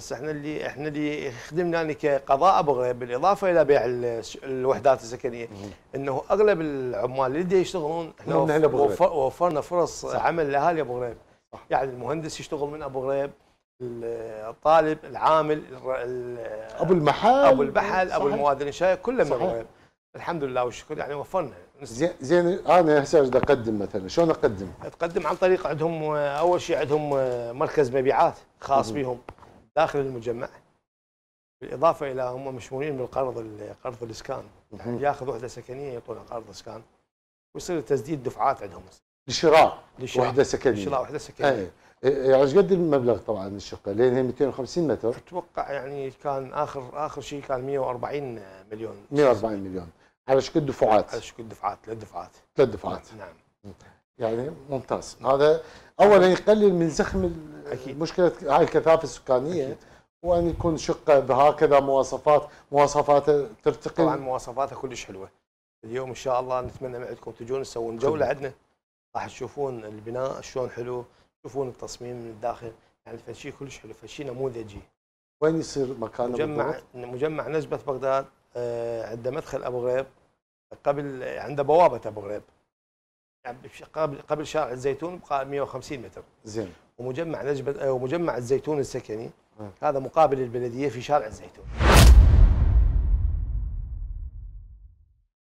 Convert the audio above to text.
بس احنا اللي احنا اللي خدمنا يعني كقضاء ابو غريب بالاضافه الى بيع الوحدات السكنيه انه اغلب العمال اللي يشتغلون احنا وفر وفرنا فرص صح. عمل لاهالي ابو غريب صح. يعني المهندس يشتغل من ابو غريب الطالب العامل ابو المحل ابو البحل صح. ابو المواد الانشائيه كله من ابو غريب الحمد لله والشكر يعني وفرنا زين انا هسه اريد اقدم مثلا شلون اقدم؟ تقدم عن طريق عندهم اول شيء عندهم مركز مبيعات خاص بهم داخل المجمع بالاضافه الى هم مشمولين بالقرض قرض الاسكان يعني ياخذ وحده سكنيه يعطونها قرض اسكان ويصير تسديد دفعات عندهم لشراء وحده سكنيه لشراء وحده سكنيه يعني ايش قد المبلغ طبعا الشقه لين هي 250 متر اتوقع يعني كان اخر اخر شيء كان 140 مليون 140 مليون على شكل دفعات على شكل دفعات ثلاث دفعات ثلاث دفعات نعم يعني ممتاز هذا اولا يقلل من زخم اكيد مشكله هاي الكثافه السكانيه أكيد. وان يكون شقه بهكذا مواصفات مواصفاته ترتقي طبعا مواصفاتها كلش حلوه اليوم ان شاء الله نتمنى عندكم تجون تسوون جوله عندنا راح تشوفون البناء شلون حلو تشوفون التصميم من الداخل يعني فشي كلش حلو فشي نموذجي وين يصير مكانه مجمع بالضبط؟ مجمع نجبه بغداد آه، عنده مدخل ابو غريب قبل عنده بوابه ابو غريب يعني قبل قبل شارع الزيتون بقاء 150 متر زين ومجمع نجبه آه، ومجمع الزيتون السكني آه. هذا مقابل البلديه في شارع الزيتون